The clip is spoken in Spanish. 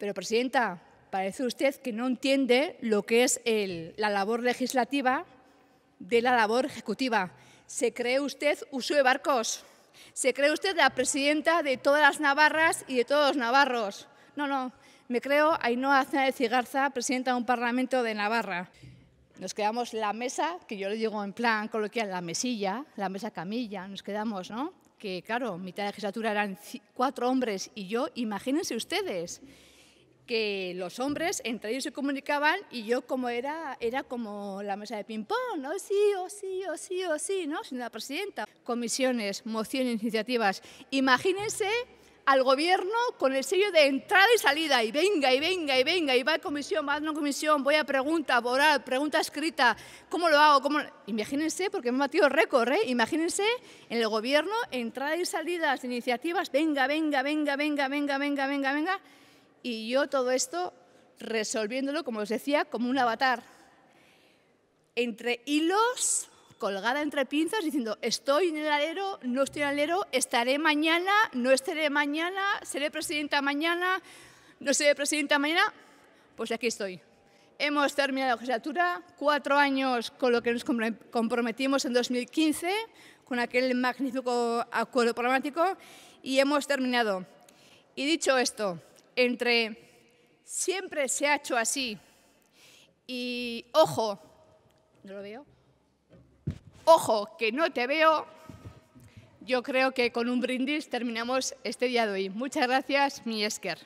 Pero, presidenta, parece usted que no entiende lo que es la labor legislativa de la labor ejecutiva. Se cree usted uso barcos. Se cree usted la presidenta de todas las Navarras y de todos los navarros. No, no. Me creo Ainhoa Aznar de Cigarza, presidenta de un parlamento de Navarra. Nos quedamos la mesa, que yo le digo en plan coloquial, la mesilla, la mesa camilla, nos quedamos, ¿no? Que claro, mitad de legislatura eran cuatro hombres y yo, imagínense ustedes que los hombres entre ellos se comunicaban y yo como era, era como la mesa de ping-pong, ¿no? sí, o oh, sí, o oh, sí, o oh, sí, ¿no? Señora presidenta. Comisiones, mociones, iniciativas. Imagínense al gobierno con el sello de entrada y salida, y venga, y venga, y venga, y va a comisión, va a una comisión, voy a pregunta, oral, pregunta escrita, ¿cómo lo hago? ¿Cómo? Imagínense, porque me batido récord, ¿eh? imagínense en el gobierno entrada y salida, iniciativas, venga, venga, venga, venga, venga, venga, venga, venga, venga y yo todo esto resolviéndolo, como os decía, como un avatar. Entre hilos, colgada entre pinzas, diciendo, estoy en el alero, no estoy en el alero, estaré mañana, no estaré mañana, seré presidenta mañana, no seré presidenta mañana. Pues aquí estoy. Hemos terminado la legislatura, cuatro años con lo que nos comprometimos en 2015, con aquel magnífico acuerdo programático, y hemos terminado. Y dicho esto, entre siempre se ha hecho así y ojo, ¿no lo veo? Ojo, que no te veo. Yo creo que con un brindis terminamos este día de hoy. Muchas gracias, mi Esker.